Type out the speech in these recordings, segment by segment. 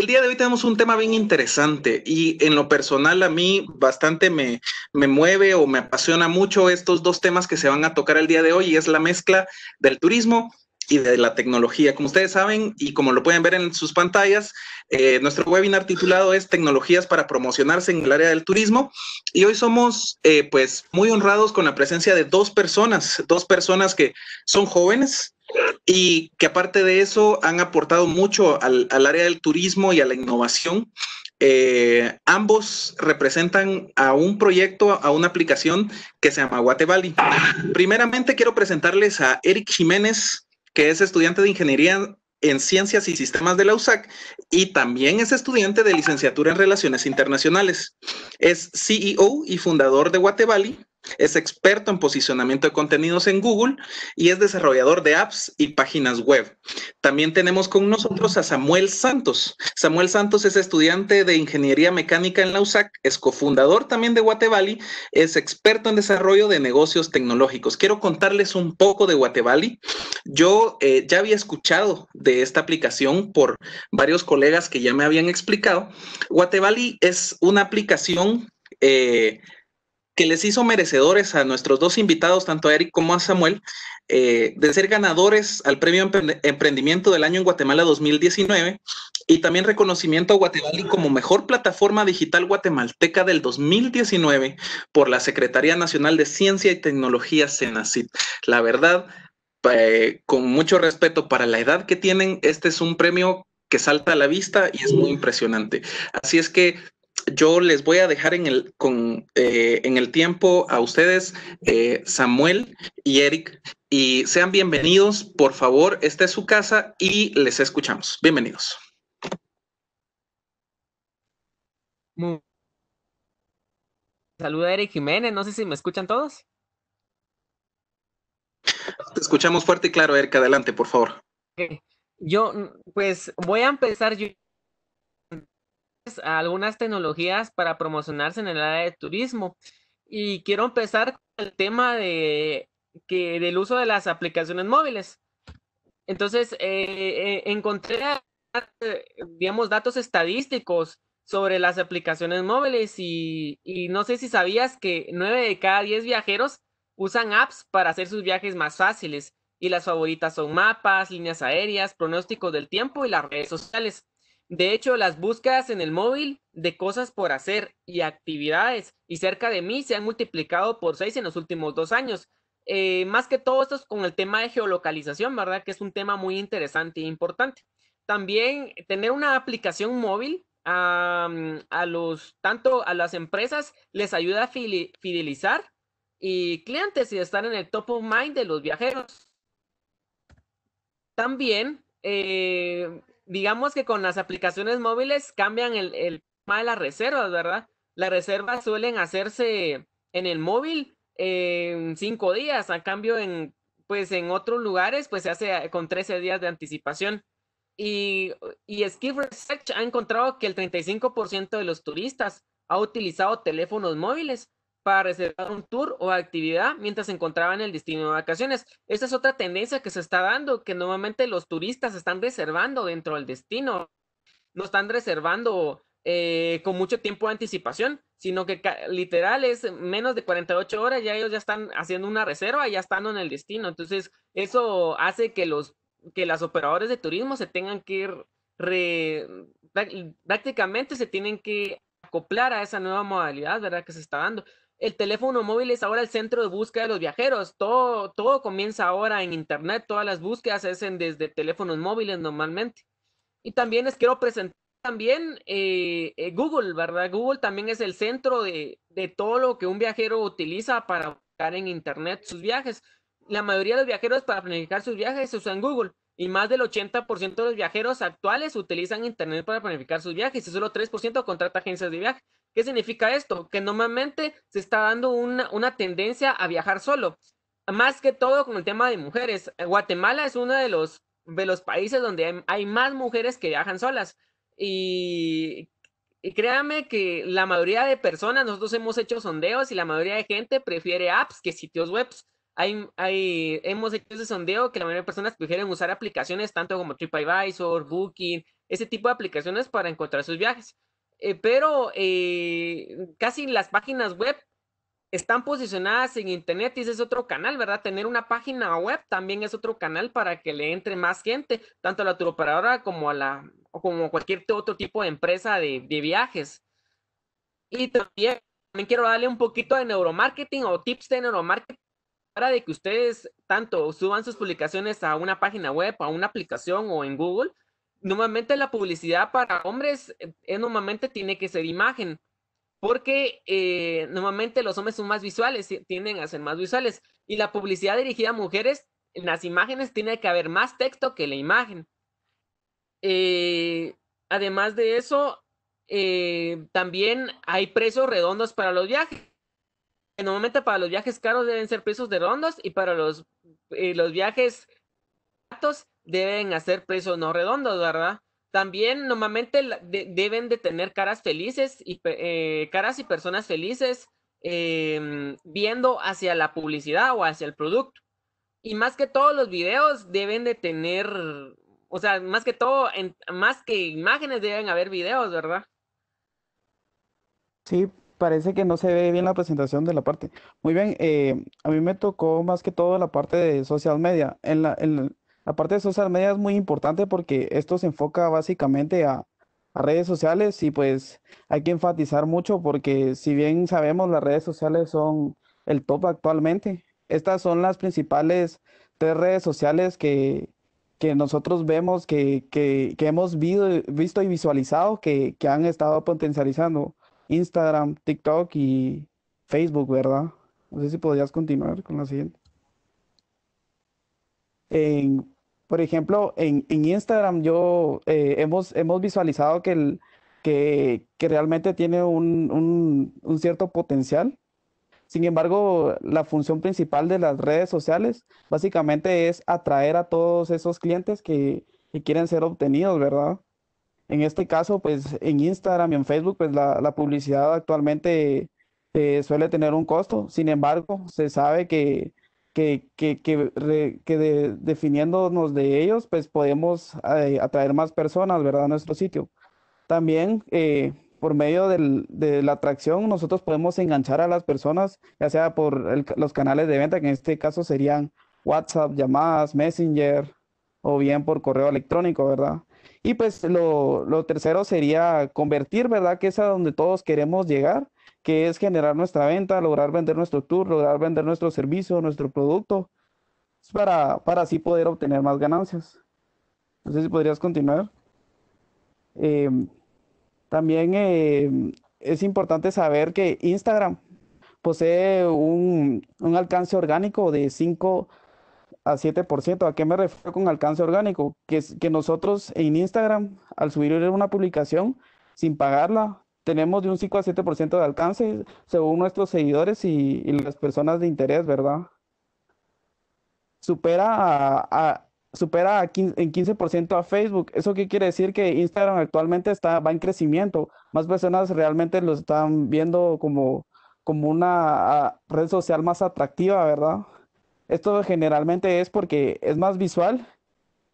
el día de hoy tenemos un tema bien interesante y en lo personal a mí bastante me, me mueve o me apasiona mucho estos dos temas que se van a tocar el día de hoy y es la mezcla del turismo y de la tecnología. Como ustedes saben y como lo pueden ver en sus pantallas, eh, nuestro webinar titulado es Tecnologías para promocionarse en el área del turismo y hoy somos eh, pues muy honrados con la presencia de dos personas, dos personas que son jóvenes, y que aparte de eso han aportado mucho al, al área del turismo y a la innovación. Eh, ambos representan a un proyecto, a una aplicación que se llama Guatevali. Primeramente quiero presentarles a Eric Jiménez, que es estudiante de ingeniería en Ciencias y Sistemas de la USAC y también es estudiante de licenciatura en Relaciones Internacionales. Es CEO y fundador de Guatevali, es experto en posicionamiento de contenidos en Google y es desarrollador de apps y páginas web. También tenemos con nosotros a Samuel Santos. Samuel Santos es estudiante de Ingeniería Mecánica en la USAC, es cofundador también de Guatevali, es experto en desarrollo de negocios tecnológicos. Quiero contarles un poco de Guatevali. Yo eh, ya había escuchado de esta aplicación por varios colegas que ya me habían explicado. Guatevali es una aplicación eh, que les hizo merecedores a nuestros dos invitados, tanto a Eric como a Samuel, eh, de ser ganadores al Premio Emprendimiento del Año en Guatemala 2019 y también reconocimiento a Guatemala como mejor plataforma digital guatemalteca del 2019 por la Secretaría Nacional de Ciencia y Tecnología, CENACIT. La verdad, eh, con mucho respeto para la edad que tienen, este es un premio que salta a la vista y es muy impresionante. Así es que yo les voy a dejar en el, eh, en el tiempo a ustedes, eh, Samuel y Eric, y sean bienvenidos, por favor, esta es su casa y les escuchamos. Bienvenidos. Saluda Eric Jiménez, no sé si me escuchan todos. Te escuchamos fuerte y claro, Eric. adelante, por favor. Yo, pues, voy a empezar yo pues, algunas tecnologías para promocionarse en el área de turismo. Y quiero empezar con el tema de, que, del uso de las aplicaciones móviles. Entonces, eh, e, encontré, digamos, datos estadísticos sobre las aplicaciones móviles y, y no sé si sabías que 9 de cada 10 viajeros usan apps para hacer sus viajes más fáciles y las favoritas son mapas, líneas aéreas, pronósticos del tiempo y las redes sociales. De hecho, las búsquedas en el móvil de cosas por hacer y actividades y cerca de mí se han multiplicado por seis en los últimos dos años. Eh, más que todo esto es con el tema de geolocalización, ¿verdad? Que es un tema muy interesante e importante. También eh, tener una aplicación móvil a, los, tanto a las empresas les ayuda a fidelizar y clientes y estar en el top of mind de los viajeros. También eh, digamos que con las aplicaciones móviles cambian el, el tema de las reservas, ¿verdad? Las reservas suelen hacerse en el móvil eh, en cinco días, a cambio en, pues en otros lugares, pues se hace con 13 días de anticipación. Y, y Skiff Research ha encontrado que el 35% de los turistas ha utilizado teléfonos móviles para reservar un tour o actividad mientras se encontraba en el destino de vacaciones. Esta es otra tendencia que se está dando, que normalmente los turistas están reservando dentro del destino, no están reservando eh, con mucho tiempo de anticipación, sino que literal es menos de 48 horas, ya ellos ya están haciendo una reserva, ya estando en el destino. Entonces, eso hace que los que las operadores de turismo se tengan que ir prácticamente se tienen que acoplar a esa nueva modalidad, ¿verdad? Que se está dando el teléfono móvil es ahora el centro de búsqueda de los viajeros. Todo, todo comienza ahora en Internet. Todas las búsquedas se hacen desde teléfonos móviles normalmente. Y también les quiero presentar también eh, eh, Google, ¿verdad? Google también es el centro de, de, todo lo que un viajero utiliza para buscar en Internet sus viajes. La mayoría de los viajeros para planificar sus viajes usan Google y más del 80% de los viajeros actuales utilizan Internet para planificar sus viajes y solo 3% contrata agencias de viaje. ¿Qué significa esto? Que normalmente se está dando una, una tendencia a viajar solo, más que todo con el tema de mujeres. Eh, Guatemala es uno de los, de los países donde hay, más mujeres que viajan solas. Y, créanme que la mayoría de personas, nosotros hemos hecho sondeos y la mayoría de gente prefiere apps que sitios web. Hay, hay, hemos hecho ese sondeo que la mayoría de personas prefieren usar aplicaciones tanto como TripAdvisor, Booking, ese tipo de aplicaciones para encontrar sus viajes. Eh, pero eh, casi las páginas web están posicionadas en internet y ese es otro canal, ¿verdad? Tener una página web también es otro canal para que le entre más gente, tanto a la turoperadora como a la como cualquier otro tipo de empresa de, viajes. Y también, también, quiero darle un poquito de neuromarketing o tips de neuromarketing para de que ustedes tanto suban sus publicaciones a una página web, a una aplicación o en Google, normalmente la publicidad para hombres eh, normalmente tiene que ser imagen, porque eh, normalmente los hombres son más visuales, tienen a ser más visuales, y la publicidad dirigida a mujeres, en las imágenes tiene que haber más texto que la imagen. Eh, además de eso, también hay precios redondos para los viajes. Normalmente para los viajes caros deben ser precios redondos y para los, los viajes baratos deben hacer precios no redondos, ¿verdad? También normalmente deben de tener caras felices y eh, caras y personas felices em, viendo hacia la publicidad o hacia el producto. Y más que todos los videos deben de tener, o sea, más que todo, más que imágenes deben haber videos, ¿verdad? Sí, parece que no se ve bien la presentación de la parte. Muy bien, eh, a mí me tocó más que todo la parte de social media. En la, parte de social media es muy importante porque esto se enfoca básicamente a, redes sociales y pues hay que enfatizar mucho porque si bien sabemos las redes sociales son el top actualmente, estas son las principales tres redes sociales que, nosotros vemos, que, hemos visto y visualizado que, que han estado potencializando. Instagram, TikTok y Facebook, ¿verdad? No sé si podrías continuar con la siguiente. En, por ejemplo, en, en Instagram yo eh, hemos, hemos visualizado que, el, que, que realmente tiene un, un, cierto potencial. Sin embargo, la función principal de las redes sociales básicamente es atraer a todos esos clientes que, que quieren ser obtenidos, ¿verdad? En este caso, pues en Instagram y en Facebook, pues la, la publicidad actualmente eh, suele tener un costo. Sin embargo, se sabe que, que, definiéndonos de ellos, pues podemos eh, atraer más personas, ¿verdad?, a nuestro sitio. También, eh, por medio de la atracción, nosotros podemos enganchar a las personas, ya sea por los canales de venta, que en este caso serían WhatsApp, llamadas, Messenger, o bien por correo electrónico, ¿verdad? Y pues lo, lo tercero sería convertir, ¿verdad? Que es a donde todos queremos llegar que es generar nuestra venta, lograr vender nuestro tour, lograr vender nuestro servicio, nuestro producto, pues, para, así poder obtener más ganancias. No sé si podrías continuar. Em, también em, es importante saber que Instagram posee un, alcance orgánico de 5 a 7%. ¿A qué me refiero con alcance orgánico? Que, que nosotros en Instagram, al subir una publicación sin pagarla, tenemos de un 5 a 7% de alcance según nuestros seguidores y, las personas de interés, ¿verdad? Supera a, supera en 15% a Facebook. ¿Eso qué quiere decir? Que Instagram actualmente está, va en crecimiento. Más personas realmente lo están viendo como, como una red social más atractiva, ¿verdad? Esto generalmente es porque es más visual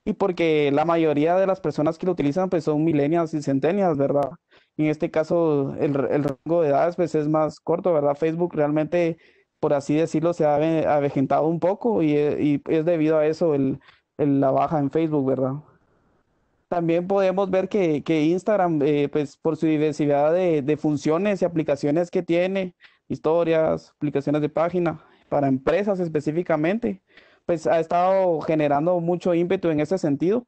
y porque la mayoría de las personas que lo utilizan pues son millennials y centenias, ¿verdad? en este caso el, el, rango de edades pues es más corto, ¿verdad? Facebook realmente, por así decirlo, se ha avejentado un poco y, e, y es debido a eso el, la baja en Facebook, ¿verdad? También podemos ver que, que Instagram, eh, pues por su diversidad de, de funciones y aplicaciones que tiene, historias, aplicaciones de página, para empresas específicamente, pues ha estado generando mucho ímpetu en ese sentido.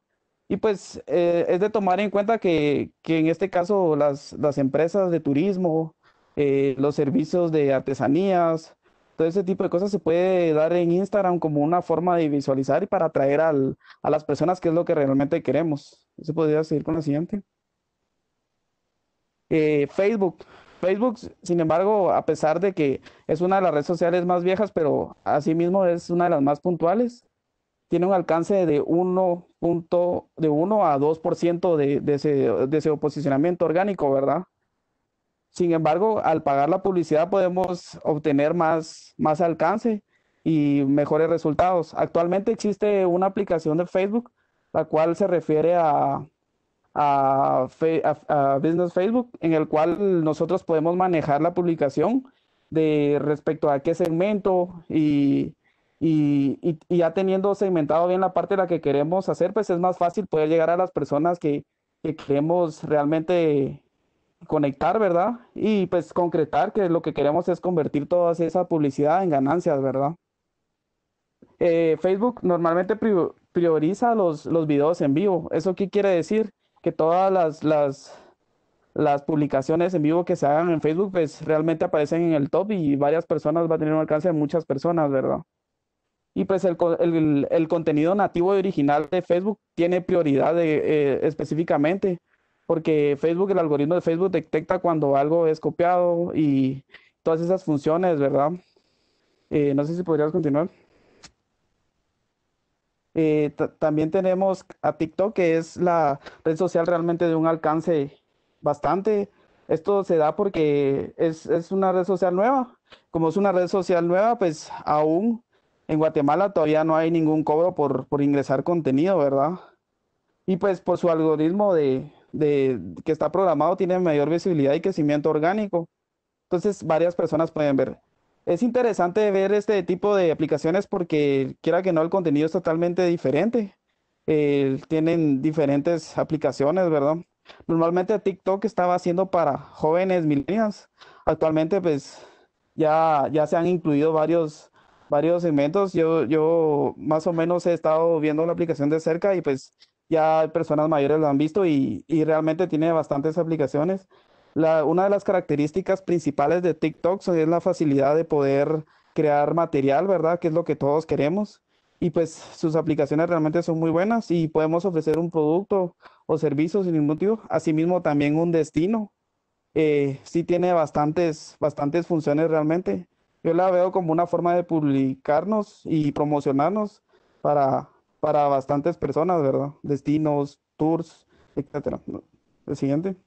Y pues eh, es de tomar en cuenta que, en este caso las, las empresas de turismo, eh, los servicios de artesanías, todo ese tipo de cosas se puede dar en Instagram como una forma de visualizar y para atraer a las personas que es lo que realmente queremos. ¿Se podría seguir con la siguiente? Eh, Facebook. Facebook, sin embargo, a pesar de que es una de las redes sociales más viejas, pero asimismo es una de las más puntuales, tiene un alcance de 1, a 2% de, ese, de ese posicionamiento orgánico, ¿verdad? Sin embargo, al pagar la publicidad podemos obtener más, más alcance y mejores resultados. Actualmente existe una aplicación de Facebook, la cual se refiere a a, Business Facebook, en el cual nosotros podemos manejar la publicación de respecto a qué segmento y, y, ya teniendo segmentado bien la parte de la que queremos hacer, pues es más fácil poder llegar a las personas que, que queremos realmente conectar, ¿verdad? Y pues concretar que lo que queremos es convertir toda esa publicidad en ganancias, ¿verdad? Eh, Facebook normalmente prioriza los, los videos en vivo. ¿Eso qué quiere decir? que todas las, las, las publicaciones en vivo que se hagan en Facebook, pues realmente aparecen en el top y varias personas va a tener un alcance de muchas personas, ¿verdad? Y pues el, contenido nativo y original de Facebook tiene prioridad eh, eh, específicamente, porque Facebook, el algoritmo de Facebook detecta cuando algo es copiado y todas esas funciones, ¿verdad? Eh, no sé si podrías continuar. Eh, también tenemos a TikTok, que es la red social realmente de un alcance bastante. Esto se da porque es, una red social nueva. Como es una red social nueva, pues aún en Guatemala todavía no hay ningún cobro por, por ingresar contenido, ¿verdad? Y pues por su algoritmo de, que está programado tiene mayor visibilidad y crecimiento orgánico. Entonces varias personas pueden ver es interesante ver este tipo de aplicaciones porque quiera que no, el contenido es totalmente diferente. Eh, tienen diferentes aplicaciones, ¿verdad? Normalmente TikTok estaba haciendo para jóvenes millennials. Actualmente, pues ya, ya se han incluido varios, varios segmentos. Yo, yo más o menos he estado viendo la aplicación de cerca y pues ya personas mayores lo han visto y, y realmente tiene bastantes aplicaciones una de las características principales de TikTok es la facilidad de poder crear material, ¿verdad? Que es lo que todos queremos. Y pues sus aplicaciones realmente son muy buenas y podemos ofrecer un producto o servicio sin ningún motivo. Asimismo, también un destino. Eh, sí tiene bastantes, bastantes funciones realmente. Yo la veo como una forma de publicarnos y promocionarnos para, para bastantes personas, ¿verdad? Destinos, tours, etcétera. El siguiente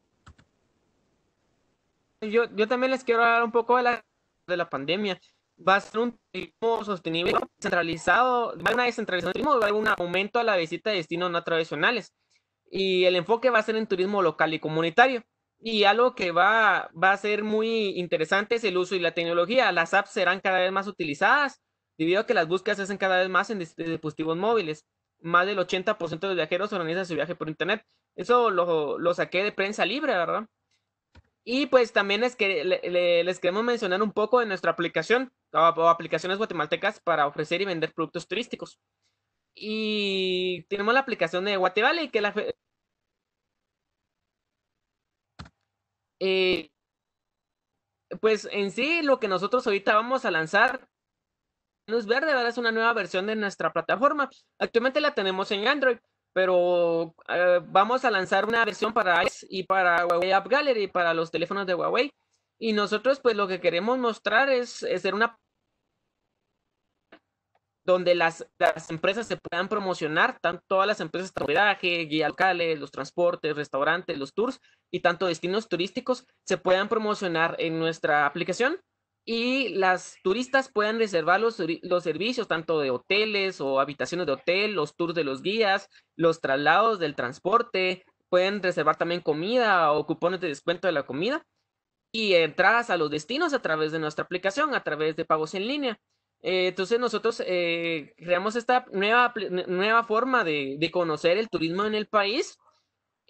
yo, yo también les quiero hablar un poco de la, de la pandemia. Va a ser un turismo sostenible, centralizado, va a una descentralización, va a haber un aumento a la visita de destinos no tradicionales. Y el enfoque va a ser en turismo local y comunitario. Y algo que va, va a ser muy interesante es el uso y la tecnología. Las apps serán cada vez más utilizadas debido a que las búsquedas se hacen cada vez más en dispositivos móviles. Más del 80% de los viajeros organizan su viaje por Internet. Eso lo, lo saqué de prensa libre, ¿verdad? Y pues también es que, les queremos mencionar un poco de nuestra aplicación o, aplicaciones guatemaltecas para ofrecer y vender productos turísticos. Y tenemos la aplicación de y que la... Eh, pues en sí, lo que nosotros ahorita vamos a lanzar Luz Verde, ¿verdad? Es una nueva versión de nuestra plataforma. Actualmente la tenemos en Android pero eh, vamos a lanzar una versión para iOS y para Huawei App Gallery, para los teléfonos de Huawei. Y nosotros, pues lo que queremos mostrar es, es ser una donde las, empresas se puedan promocionar, todas las empresas de hospedaje, guía locales, los transportes, restaurantes, los tours y tanto destinos turísticos se puedan promocionar en nuestra aplicación y las turistas pueden reservar los, servicios tanto de hoteles o habitaciones de hotel, los tours de los guías, los traslados del transporte, pueden reservar también comida o cupones de descuento de la comida y entradas a los destinos a través de nuestra aplicación, a través de pagos en línea. Eh, entonces nosotros eh, creamos esta nueva, nueva forma de, conocer el turismo en el país.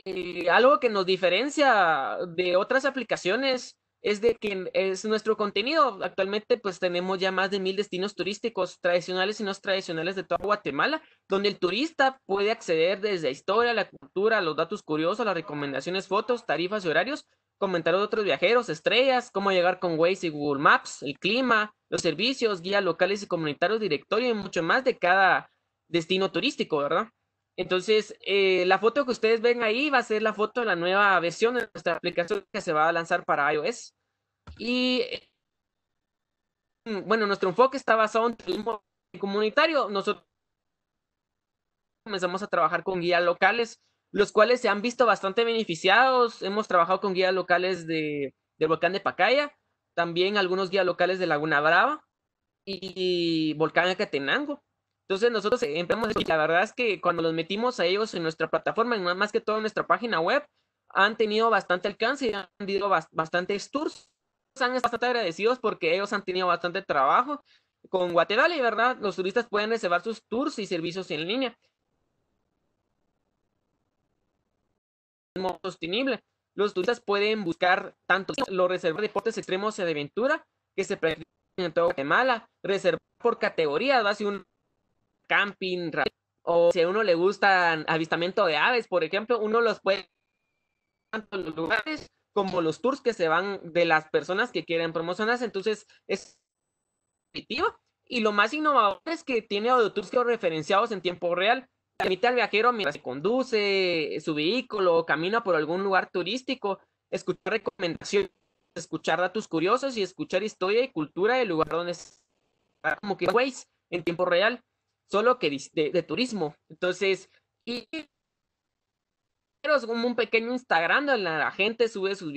Eh, algo que nos diferencia de otras aplicaciones es de que es nuestro contenido. Actualmente pues tenemos ya más de mil destinos turísticos tradicionales y no tradicionales de toda Guatemala, donde el turista puede acceder desde la historia, la cultura, los datos curiosos, las recomendaciones, fotos, tarifas y horarios, comentarios de otros viajeros, estrellas, cómo llegar con Waze y Google Maps, el clima, los servicios, guías locales y comunitarios, directorio y mucho más de cada destino turístico, ¿verdad? Entonces, eh, la foto que ustedes ven ahí va a ser la foto de la nueva versión de nuestra aplicación que se va a lanzar para iOS. Y eh, mm, bueno, nuestro enfoque está basado en turismo comunitario. Nosotros comenzamos a trabajar con guías locales, los cuales se han visto bastante beneficiados. Hemos trabajado con guías locales de, del volcán de Pacaya, también algunos guías locales de Laguna Brava y, y volcán Acatenango. Entonces nosotros empezamos y la verdad es que cuando los metimos a ellos en nuestra plataforma, en más que todo en nuestra página web, han tenido bastante alcance y han tenido bastantes tours. Han estado bastante agradecidos porque ellos han tenido bastante trabajo. Con Guatemala, ¿verdad? Los turistas pueden reservar sus tours y servicios en línea. Sostenible. Los turistas pueden buscar tanto los reservar deportes extremos y de aventura que se practican en todo Guatemala, reservar por categoría, a ser un camping, o si a uno le gusta avistamiento de aves, por ejemplo, uno los puede tanto los lugares como los tours que se van de las personas que quieren promocionarse. Entonces, es positivo Y lo más innovador es que tiene son referenciados en tiempo real. Permite al viajero mientras se conduce su vehículo o camina por algún lugar turístico, escuchar recomendaciones, escuchar datos curiosos y escuchar historia y cultura del lugar donde está, como que Waze en tiempo real solo que de, de turismo. Entonces, y pero es como un pequeño Instagram donde la gente sube sus,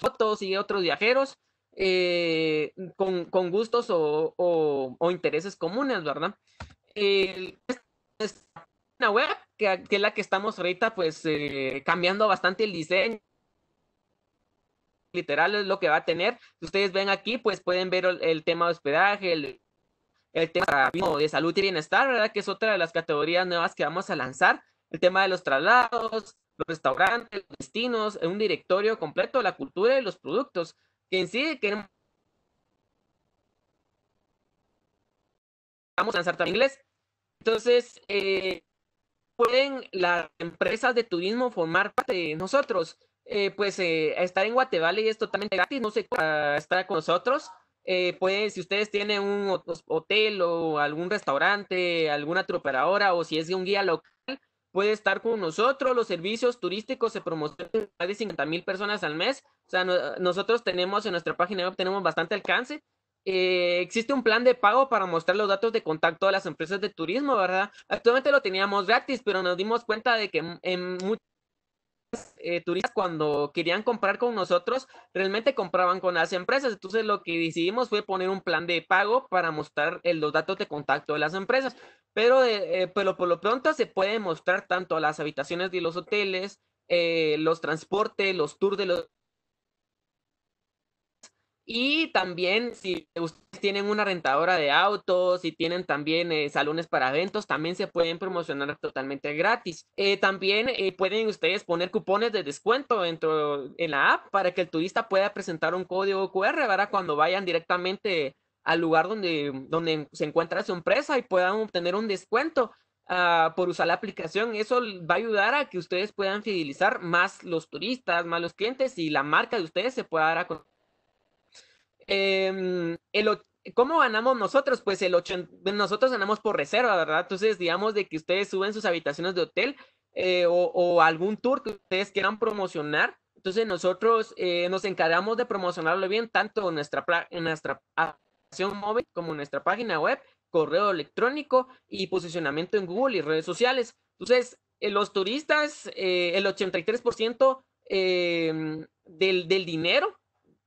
fotos y otros viajeros eh, con, gustos o, intereses comunes, ¿verdad? es una web que, es la que estamos ahorita, pues eh, cambiando bastante el diseño. Literal es lo que va a tener. Si ustedes ven aquí, pues pueden ver el, el tema de hospedaje, el el tema de salud y bienestar, ¿verdad? Que es otra de las categorías nuevas que vamos a lanzar. El tema de los traslados, los restaurantes, los destinos, un directorio completo la cultura y los productos, que en sí queremos vamos a lanzar también en inglés. Entonces, eh, pueden las empresas de turismo formar parte de nosotros. Eh, pues eh, estar en y es totalmente gratis, no sé para estar con nosotros eh, pues, si ustedes tienen un hotel o algún restaurante, alguna troperadora o si es de un guía local, puede estar con nosotros. Los servicios turísticos se promocionan más de 50 mil personas al mes. O sea, nosotros tenemos en nuestra página web tenemos bastante alcance. Eh, existe un plan de pago para mostrar los datos de contacto de las empresas de turismo, ¿verdad? Actualmente lo teníamos gratis, pero nos dimos cuenta de que en muchos... Eh, turistas cuando querían comprar con nosotros, realmente compraban con las empresas. Entonces lo que decidimos fue poner un plan de pago para mostrar los datos de contacto de las empresas. Pero, eh, eh, pero por lo pronto se puede mostrar tanto las habitaciones de los hoteles, los transportes, los tours de los y también si ustedes tienen una rentadora de autos, y tienen también eh, salones para eventos, también se pueden promocionar totalmente gratis. Eh, también eh, pueden ustedes poner cupones de descuento dentro en la app para que el turista pueda presentar un código QR, para Cuando vayan directamente al lugar donde, donde se encuentra su empresa y puedan obtener un descuento. Ah, por usar la aplicación. Eso va a ayudar a que ustedes puedan fidelizar más los turistas, más los clientes y la marca de ustedes se pueda dar a conocer Em, ¿cómo ganamos nosotros? Pues el 80, nosotros ganamos por reserva, ¿verdad? Entonces, digamos de que ustedes suben sus habitaciones de hotel eh, o, algún tour que ustedes quieran promocionar. Entonces, nosotros eh, nos encargamos de promocionarlo bien, tanto en nuestra, aplicación móvil como en nuestra página web, correo electrónico y posicionamiento en Google y redes sociales. Entonces, eh, los turistas, el 83% em, del, del dinero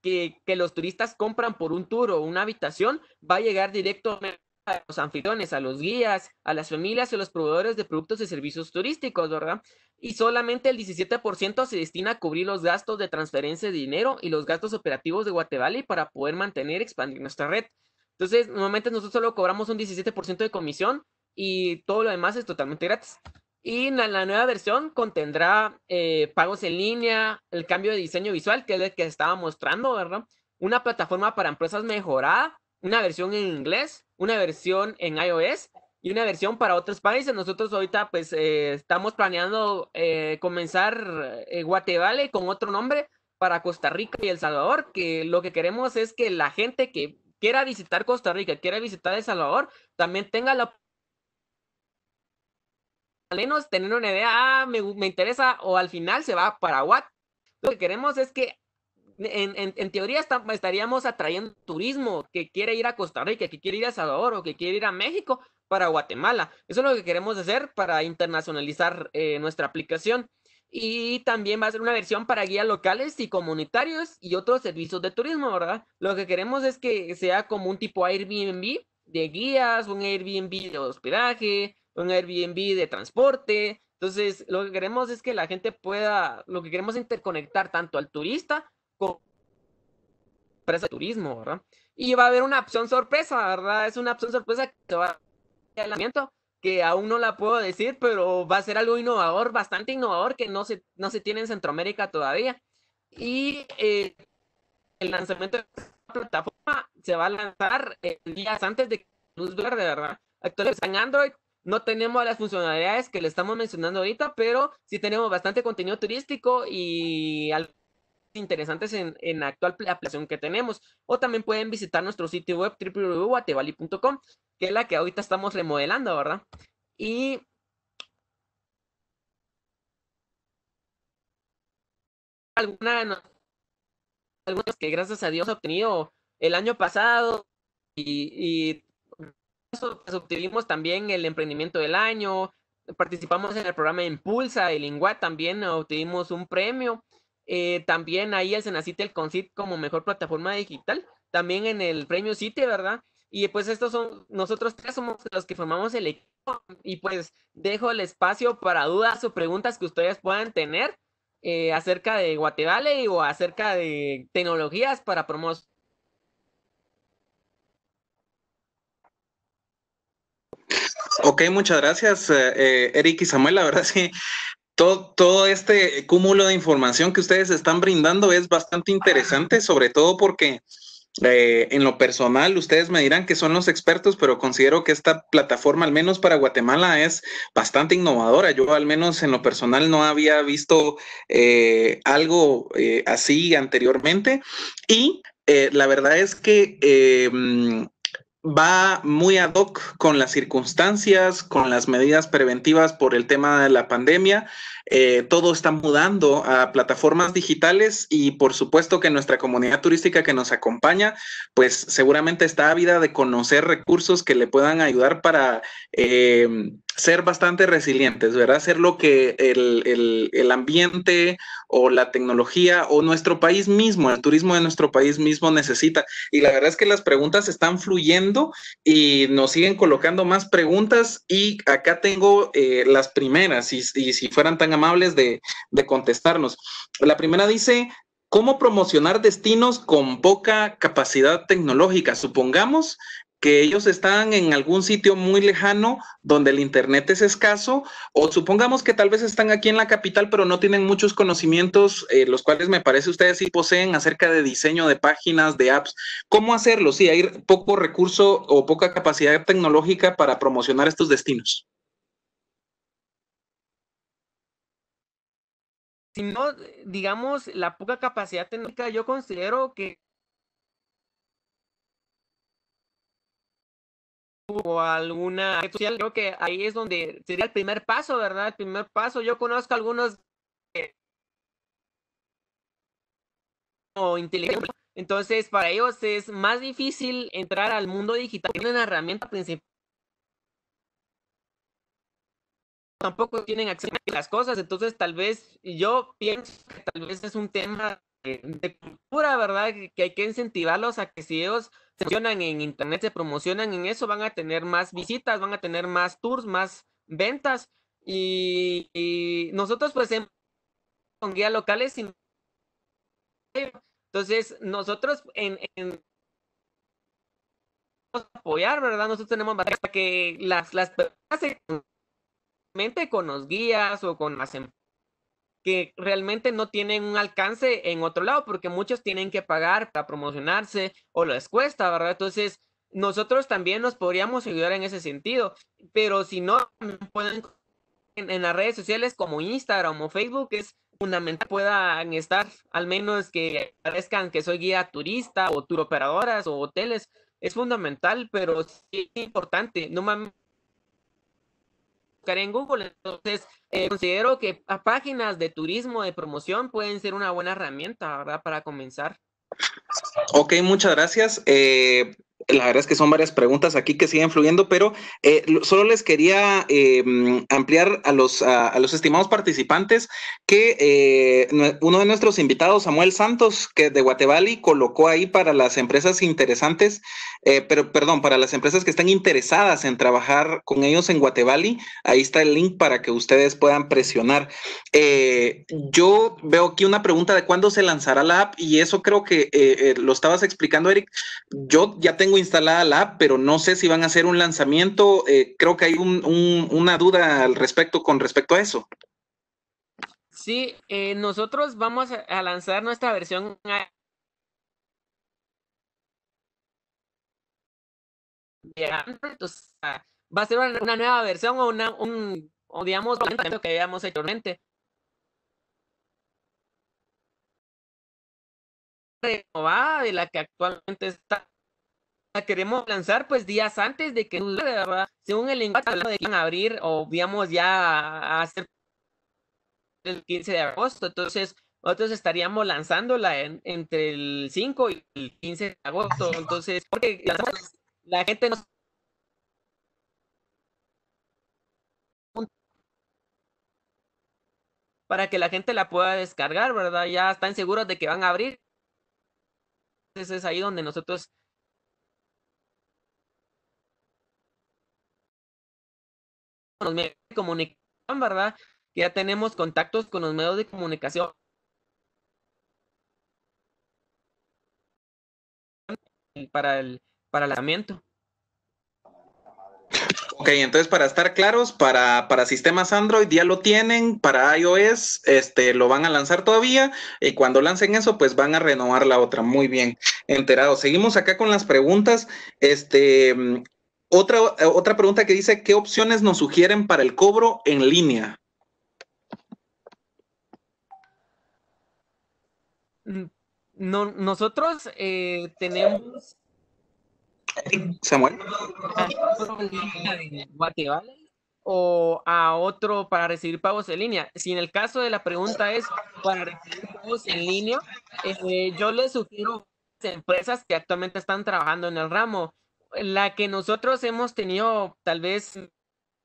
que, los turistas compran por un tour o una habitación va a llegar directo a los anfitriones, a los guías, a las familias y a los proveedores de productos y servicios turísticos, ¿verdad? Y solamente el 17% se destina a cubrir los gastos de transferencia de dinero y los gastos operativos de Guatemala para poder mantener y expandir nuestra red. Entonces, normalmente nosotros solo cobramos un 17% de comisión y todo lo demás es totalmente gratis. Y la, nueva versión contendrá eh, pagos en línea, el cambio de diseño visual, que es el que estaba mostrando, ¿verdad? Una plataforma para empresas mejorada, una versión en inglés, una versión en iOS y una versión para otros países. Nosotros ahorita pues eh, estamos planeando eh, comenzar Guatevale con otro nombre para Costa Rica y El Salvador, que lo que queremos es que la gente que quiera visitar Costa Rica, quiera visitar El Salvador, también tenga la oportunidad al menos tener una idea, ah, me, me, interesa, o al final se va para Paraguay. Lo que queremos es que, en, en, teoría, estaríamos atrayendo turismo que quiere ir a Costa Rica, que quiere ir a Salvador o que quiere ir a México para Guatemala. Eso es lo que queremos hacer para internacionalizar eh, nuestra aplicación. Y también va a ser una versión para guías locales y comunitarios y otros servicios de turismo, ¿verdad? Lo que queremos es que sea como un tipo Airbnb de guías, un Airbnb de hospedaje, un Airbnb de transporte. Entonces, lo que queremos es que la gente pueda, lo que queremos es interconectar tanto al turista como empresa de turismo, ¿verdad? Y va a haber una opción sorpresa, ¿verdad? Es una opción sorpresa que se va a que aún no la puedo decir, pero va a ser algo innovador, bastante innovador, que no se, no se tiene en Centroamérica todavía. Y eh, el lanzamiento de la plataforma se va a lanzar eh, días antes de Luz Verde, ¿verdad? Actualmente está Android, no tenemos las funcionalidades que le estamos mencionando ahorita, pero sí tenemos bastante contenido turístico y interesantes en, la actual aplicación que tenemos. O también pueden visitar nuestro sitio web www.atevali.com, que es la que ahorita estamos remodelando, ¿verdad? Y alguna algunos que gracias a Dios ha obtenido el año pasado y pues, obtuvimos también el emprendimiento del año, participamos en el programa Impulsa de Lingua, también obtuvimos un premio. Eh, también ahí el Senacite, el CONCIT como mejor plataforma digital, también en el premio CITE, ¿verdad? Y pues estos son, nosotros tres somos los que formamos el equipo y pues dejo el espacio para dudas o preguntas que ustedes puedan tener eh, acerca de guatemala o acerca de tecnologías para promocionar Ok, muchas gracias, eh, eh, Eric y Samuel. La verdad, sí, todo, todo, este cúmulo de información que ustedes están brindando es bastante interesante, sobre todo porque eh, en lo personal ustedes me dirán que son los expertos, pero considero que esta plataforma, al menos para Guatemala, es bastante innovadora. Yo al menos en lo personal no había visto eh, algo así anteriormente y la verdad es que va muy ad hoc con las circunstancias, con las medidas preventivas por el tema de la pandemia eh, todo está mudando a plataformas digitales y por supuesto que nuestra comunidad turística que nos acompaña, pues seguramente está ávida de conocer recursos que le puedan ayudar para eh, ser bastante resilientes, ¿verdad? Hacer lo que el, ambiente o la tecnología o nuestro país mismo, el turismo de nuestro país mismo necesita. Y la verdad es que las preguntas están fluyendo y nos siguen colocando más preguntas y acá tengo eh, las primeras y si fueran tan amables de, contestarnos. La primera dice, ¿cómo promocionar destinos con poca capacidad tecnológica? Supongamos que ellos están en algún sitio muy lejano donde el Internet es escaso, o supongamos que tal vez están aquí en la capital, pero no tienen muchos conocimientos, eh, los cuales me parece ustedes sí poseen acerca de diseño de páginas, de apps. ¿Cómo hacerlo si hay poco recurso o poca capacidad tecnológica para promocionar estos destinos? Si no, digamos, la poca capacidad técnica, yo considero que o alguna social, creo que ahí es donde sería el primer paso, ¿verdad? El primer paso. Yo conozco algunos o inteligentes, entonces para ellos es más difícil entrar al mundo digital. Tienen una herramienta principal tampoco tienen acceso a las cosas, entonces tal vez yo pienso que tal vez es un tema de, cultura, ¿verdad? Que hay que incentivarlos a que si ellos se promocionan en internet, se promocionan en eso, van a tener más visitas, van a tener más tours, más ventas y, nosotros pues con guías locales entonces nosotros en, apoyar, ¿verdad? Nosotros tenemos para que las, las personas se con los guías o con las empresas que realmente no tienen un alcance en otro lado, porque muchos tienen que pagar para promocionarse o les cuesta, ¿verdad? Entonces, nosotros también nos podríamos ayudar en ese sentido, pero si no, pueden en, las redes sociales como Instagram o Facebook, es fundamental puedan estar, al menos que parezcan que soy guía turista o turoperadoras o hoteles, es fundamental, pero sí es importante. No buscar en Google. Entonces, eh, considero que páginas de turismo, de promoción, pueden ser una buena herramienta, ¿verdad? Para comenzar. Ok, muchas gracias. Eh, la verdad es que son varias preguntas aquí que siguen fluyendo, pero eh, solo les quería em, ampliar a los, a, los estimados participantes que eh, uno de nuestros invitados, Samuel Santos, que de Guatevali, colocó ahí para las empresas interesantes, eh, pero perdón, para las empresas que están interesadas en trabajar con ellos en Guatevali, ahí está el link para que ustedes puedan presionar. yo veo aquí una pregunta de cuándo se lanzará la app y eso creo que lo estabas explicando, Eric. Yo ya tengo instalada la app, pero no sé si van a hacer un lanzamiento. Eh, creo que hay una duda al respecto con respecto a eso. Sí, eh, nosotros vamos a lanzar nuestra versión va a ser una, nueva versión o una, un, o digamos, que habíamos hecho mente, renovada de la que actualmente está la queremos lanzar pues días antes de que ¿verdad? según el lenguaje de abrir o digamos ya hacer el 15 de agosto. Entonces, nosotros estaríamos lanzándola en, entre el 5 y el 15 de agosto. Entonces, porque la gente no para que la gente la pueda descargar, ¿verdad? Ya están seguros de que van a abrir. Entonces es ahí donde nosotros los medios de comunicación, ¿verdad? Ya tenemos contactos con los medios de comunicación. Para el, para el lanzamiento. Ok, entonces para estar claros, para, para sistemas Android ya lo tienen, para iOS este, lo van a lanzar todavía y cuando lancen eso pues van a renovar la otra. Muy bien, enterado. Seguimos acá con las preguntas. Este, otra, eh, otra pregunta que dice, ¿qué opciones nos sugieren para el cobro en línea? Mm, no, nosotros eh, tenemos... Samuel. o a otro para recibir pagos en línea. Si en el caso de la pregunta es para recibir pagos en línea, eh, yo les sugiero empresas que actualmente están trabajando en el ramo la que nosotros hemos tenido tal vez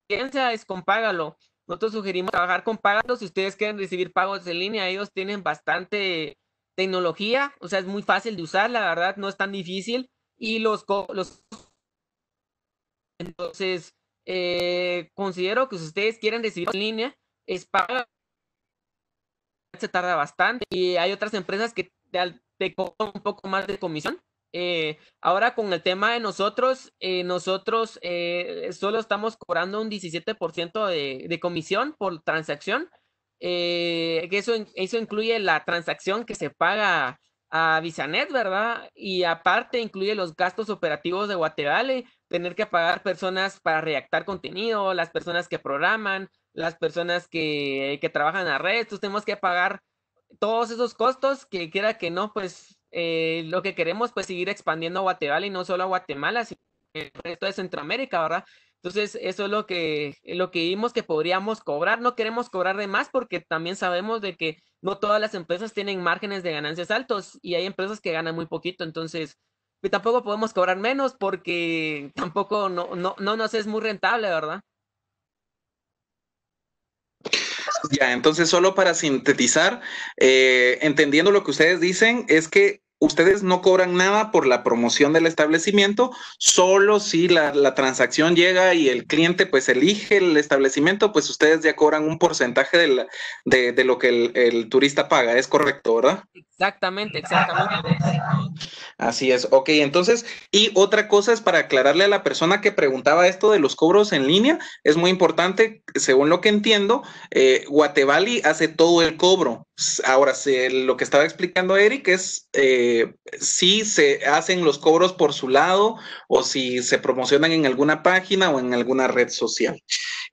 es con Págalo. Nosotros sugerimos trabajar con Págalo si ustedes quieren recibir pagos en línea. Ellos tienen bastante tecnología, o sea, es muy fácil de usar, la verdad, no es tan difícil. Y los... entonces, eh, considero que si ustedes quieren recibir en línea, es Págalo. Se tarda bastante y hay otras empresas que te cobran un poco más de comisión eh, ahora con el tema de nosotros, eh, nosotros eh, solo estamos cobrando un 17% de, de, comisión por transacción. eso, eso incluye la transacción que se paga a Visanet, ¿verdad? Y aparte incluye los gastos operativos de Guatemala, tener que pagar personas para redactar contenido, las personas que programan, las personas que, que trabajan a red, entonces tenemos que pagar todos esos costos que quiera que no, pues eh, lo que queremos pues seguir expandiendo a Guatemala y no solo a Guatemala, sino el resto de Centroamérica, ¿verdad? Entonces, eso es lo que, lo que vimos que podríamos cobrar. No queremos cobrar de más porque también sabemos de que no todas las empresas tienen márgenes de ganancias altos y hay empresas que ganan muy poquito. Entonces, pues, tampoco podemos cobrar menos porque tampoco no, no, no nos es muy rentable, ¿verdad? Ya, entonces solo para sintetizar, eh, entendiendo lo que ustedes dicen, es que ustedes no cobran nada por la promoción del establecimiento, solo si la, transacción llega y el cliente pues elige el establecimiento, pues ustedes ya cobran un porcentaje de, lo que el, turista paga, es correcto, ¿verdad? Exactamente, exactamente. Así es, ok, entonces, y otra cosa es para aclararle a la persona que preguntaba esto de los cobros en línea, es muy importante, según lo que entiendo, eh, Guatevali hace todo el cobro, Ahora, lo que estaba explicando Eric es eh, si se hacen los cobros por su lado o si se promocionan en alguna página o en alguna red social.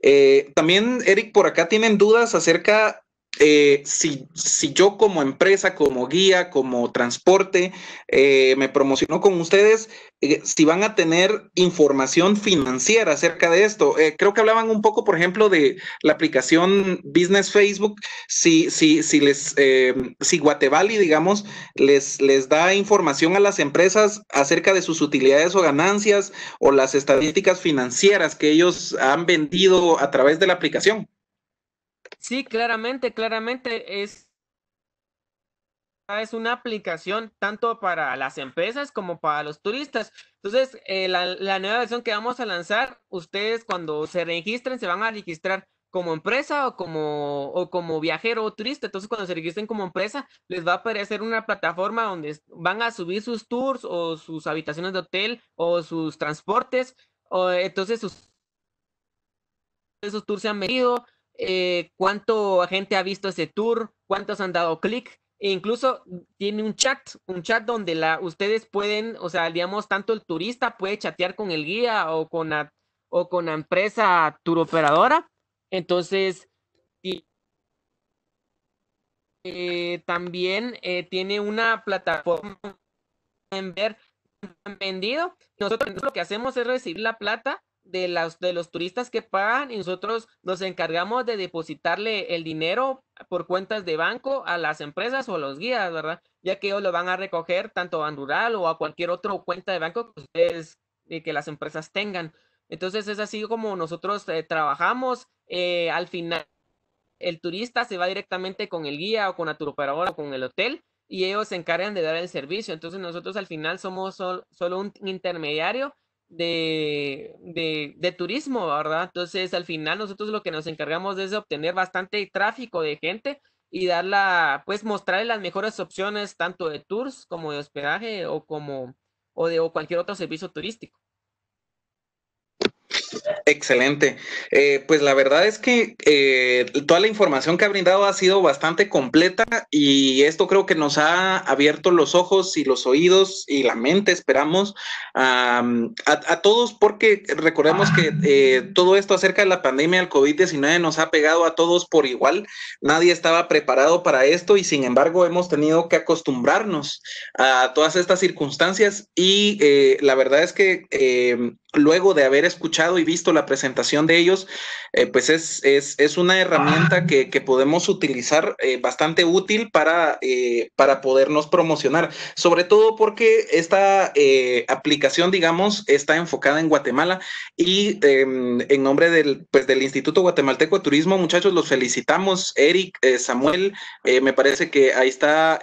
Eh, también, Eric, por acá tienen dudas acerca eh, si, si, yo como empresa, como guía, como transporte, eh, me promociono con ustedes, eh, si van a tener información financiera acerca de esto. creo que hablaban un poco, por ejemplo, de la aplicación Business Facebook, si, si, si les, em, si Guatevali, digamos, les, les da información a las empresas acerca de sus utilidades o ganancias o las estadísticas financieras que ellos han vendido a través de la aplicación. Sí, claramente, claramente es, es una aplicación tanto para las empresas como para los turistas. Entonces, eh, la, nueva versión que vamos a lanzar, ustedes cuando se registren, se van a registrar como empresa o como, como viajero o turista. Entonces, cuando se registren como empresa, les va a aparecer una plataforma donde van a subir sus tours o sus habitaciones de hotel o sus transportes. O, entonces, sus, esos tours se han medido, eh, cuánto gente ha visto ese tour, cuántos han dado clic. E incluso tiene un chat, un chat donde la, ustedes pueden, o sea, digamos, tanto el turista puede chatear con el guía o con la, o con la empresa turoperadora. Entonces, eh, también eh, tiene una plataforma en ver vendido. Nosotros lo que hacemos es recibir la plata de, los turistas que pagan y nosotros nos encargamos de depositarle el dinero por cuentas de banco a las empresas o los guías, ¿verdad? Ya que ellos lo van a recoger tanto a rural o a cualquier otra cuenta de banco que eh, que las empresas tengan. Entonces es así como nosotros eh, trabajamos. Eh, al final, el turista se va directamente con el guía o con la turoperadora o con el hotel y ellos se encargan de dar el servicio. Entonces nosotros al final somos solo un intermediario de, turismo, ¿verdad? Entonces, al final nosotros lo que nos encargamos es obtener bastante tráfico de gente y darla, pues mostrarle las mejores opciones tanto de tours como de hospedaje o como de o cualquier otro servicio turístico. Excelente. Eh, pues la verdad es que eh, toda la información que ha brindado ha sido bastante completa y esto creo que nos ha abierto los ojos y los oídos y la mente, esperamos, a, todos porque recordemos que eh, todo esto acerca de la pandemia del COVID-19 nos ha pegado a todos por igual. Nadie estaba preparado para esto y sin embargo hemos tenido que acostumbrarnos a todas estas circunstancias y la verdad es que em, luego de haber escuchado y visto la presentación de ellos, eh, pues es, es, es, una herramienta ah. que, que podemos utilizar eh, bastante útil para, eh, para podernos promocionar, sobre todo porque esta aplicación, digamos, está enfocada en Guatemala y em, en nombre del, pues, del Instituto Guatemalteco de Turismo, muchachos, los felicitamos, Eric, Samuel, me parece que ahí está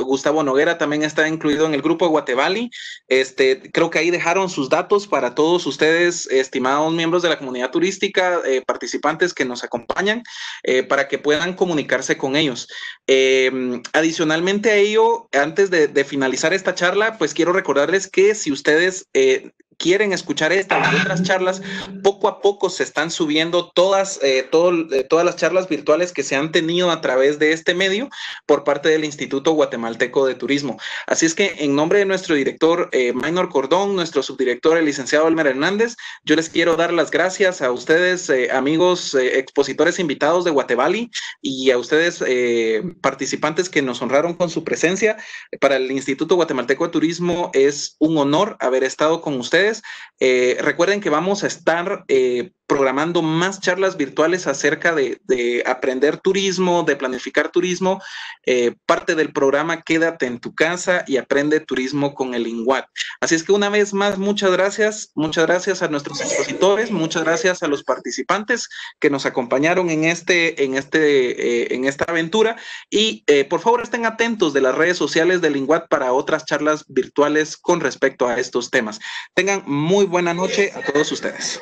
Gustavo Noguera, también está incluido en el grupo Guatevali, este, creo que ahí dejaron sus datos para a todos ustedes, estimados miembros de la comunidad turística, eh, participantes que nos acompañan, eh, para que puedan comunicarse con ellos. Em, adicionalmente a ello, antes de, de, finalizar esta charla, pues quiero recordarles que si ustedes eh, quieren escuchar estas otras charlas, poco a poco se están subiendo todas, eh, eh, todas las charlas virtuales que se han tenido a través de este medio por parte del Instituto Guatemalteco de Turismo. Así es que en nombre de nuestro director eh, Maynor Cordón, nuestro subdirector, el licenciado Elmer Hernández, yo les quiero dar las gracias a ustedes, amigos expositores invitados de Guatevali y a ustedes participantes que nos honraron con su presencia. Para el Instituto Guatemalteco de Turismo es un honor haber estado con ustedes eh, recuerden que vamos a estar eh, programando más charlas virtuales acerca de, aprender turismo, de planificar turismo. Eh, parte del programa Quédate en tu casa y aprende turismo con el INGUAT. Así es que una vez más, muchas gracias. Muchas gracias a nuestros expositores, muchas gracias a los participantes que nos acompañaron en, este, en, este, eh, en esta aventura. Y eh, por favor, estén atentos de las redes sociales de INGUAT para otras charlas virtuales con respecto a estos temas. Tengan muy buena noche a todos ustedes.